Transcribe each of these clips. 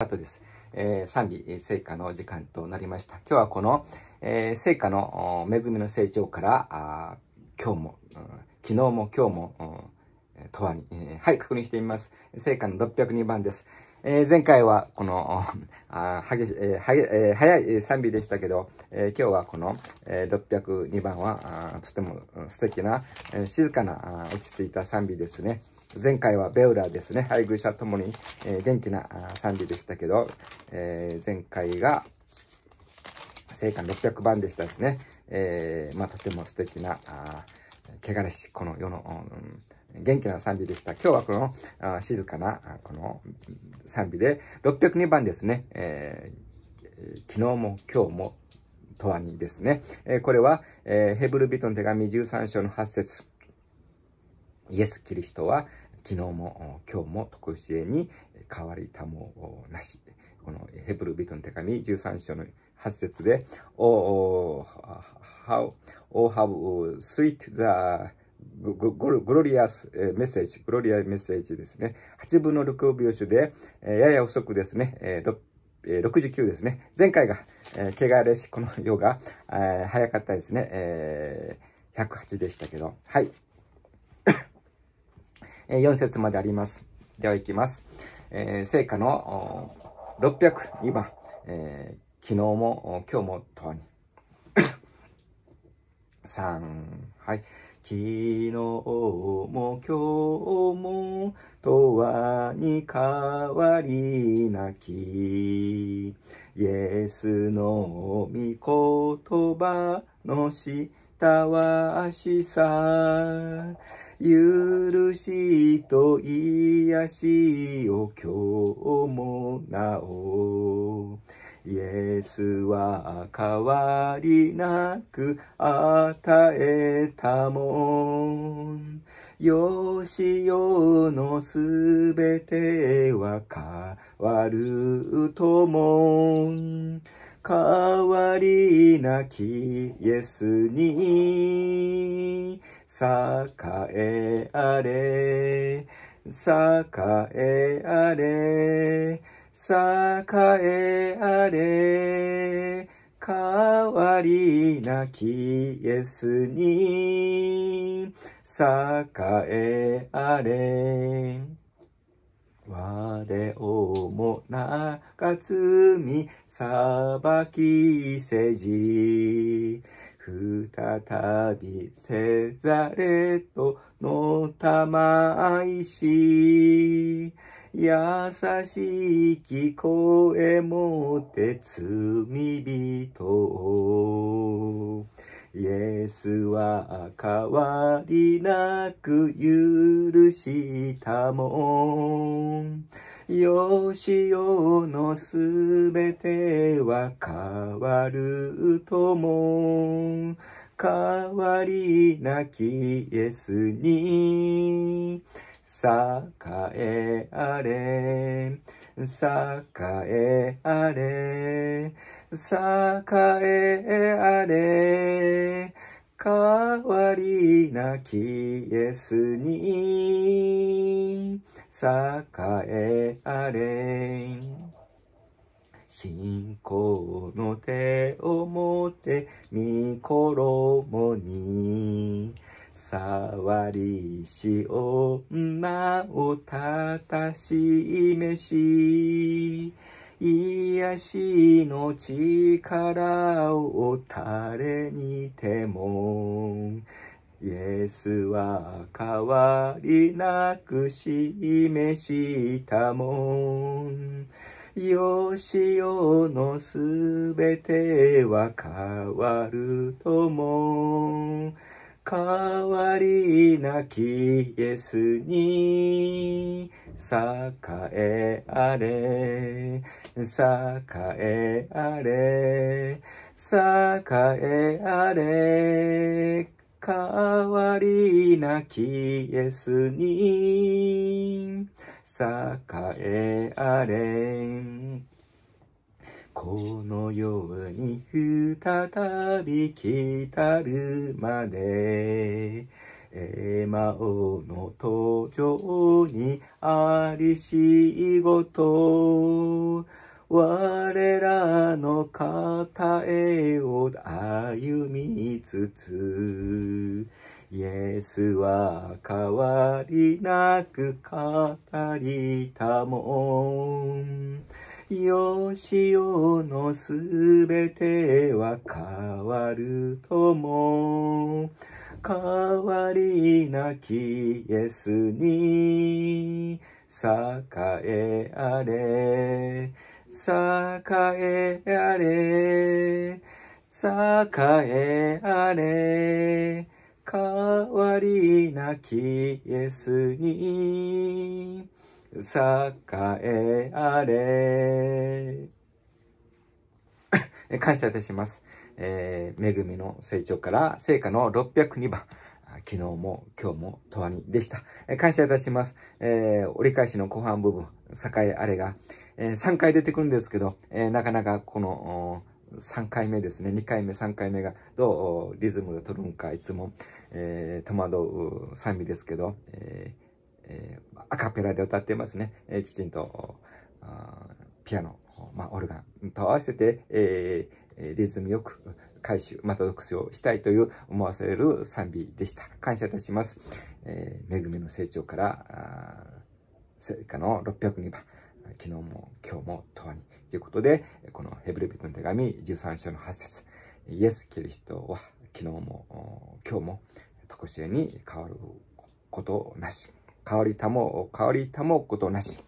あとです。えー、賛美、聖火の時間となりました。今日はこの、えー、聖火の恵みの成長から、今日も、うん、昨日も今日も、うん、とわに、えー、はい、確認してみます。聖火の602番です。えー、前回はこの、あ激しえーはえー、早い賛美でしたけど、えー、今日はこの、えー、602番は、あとても素敵な、えー、静かな、落ち着いた賛美ですね。前回はベウラーですね。配偶者ともに、えー、元気な賛美でしたけど、えー、前回が、聖火600番でしたですね。えー、まあ、とても素敵な、汚れし、この世の、うん、元気な賛美でした。今日はこの、あ静かな、この賛美で、602番ですね。え昨日も今日も、とはにですね。えこれは、えヘブル人の手紙13章の8節イエス・キリストは、昨日も今日も特絵に変わりたもなし。このヘブルビトの手紙13章の8節で、Oh, how, oh, how sweet the グロリアスメッセージ、グロリアメッセージですね。8分の6秒種で、やや遅くですね、69ですね。前回が、えー、汚れし、この世が、えー、早かったですね。えー、108でしたけど。はい。4節まであります。では行きます。えー、聖火の602番、えー、昨日も今日もとに。3、はい。昨日も今日も永遠に変わりなき。イエスの御言葉の下はしさ。許しと癒しを今日もなおイエスは変わりなく与えたもん。よしよのすべては変わるともん。変わりなきイエスに栄えあれ、栄えあれ、栄えあれ、変わりなきイエスに、栄えあれ。我をもなか罪裁きせじ。再びせざれとのたまいし優しい聞こえもて罪人をイエスは変わりなく許したもんよしよのすべては変わるとも、変わりなきイエスに、栄えあれ、栄えあれ、栄えあれ、変わりなきイエスに、栄えあれ信仰の手を持って御衣に触りし女をたたしめし癒しの力を垂れにてもイエスは変わりなく示したもん。よしよのすべては変わるとも。変わりなきイエスに栄えあれ、栄えあれ、栄えあれ、変わりなきイエスに栄えあれこの世に再び来たるまでエマオの途上にありしごと我らの方へを歩みつつ、イエスは変わりなく語りたもん。よしよのすべては変わるとも。変わりなきイエスに栄えあれ。栄えあれ、栄えあれ、変わりなきイエスに、栄えあれ。感謝いたします。えー、恵みの成長から成果の602番。昨日も今日も永遠にでした。えー、感謝いたします。えー、折り返しの後半部分。栄あれが、えー、3回出てくるんですけど、えー、なかなかこの、3回目ですね、2回目、3回目がどうリズムで取るんか、いつも、えー、戸惑う賛美ですけど、えーえー、アカペラで歌ってますね。えー、きちんと、ピアノ、まあ、オルガンと合わせて、えー、リズムよく回収、また読書をしたいという思わされる賛美でした。感謝いたします。えー、恵みの成長から、聖歌の602番、昨日も今日も永遠にということで、このヘブルトの手紙13章の8節イエス・キリストは昨日も今日も特殊に変わることなし。変わりたも、変わりたもことなし。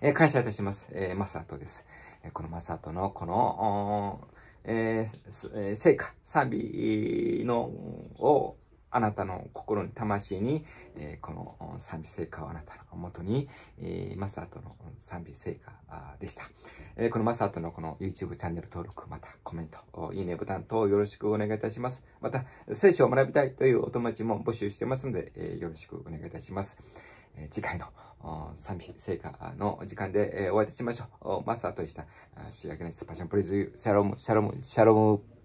えー、感謝いたします。えー、マサトです。えこのマサトのこの、えー、成果、賛美の、を、あなたの心に、魂に、えー、この賛美聖歌をあなたのもとに、えー、マサトの賛美聖歌でした。えー、このマサトのこの YouTube チャンネル登録、またコメント、いいねボタン等よろしくお願いいたします。また、聖書を学びたいというお友達も募集してますので、えー、よろしくお願いいたします。え次回の賛美聖歌の時間で、えお会いいたしましょう。マサトでした。仕上げでスパションプリズユ、シャロム、シャロム、シャロム。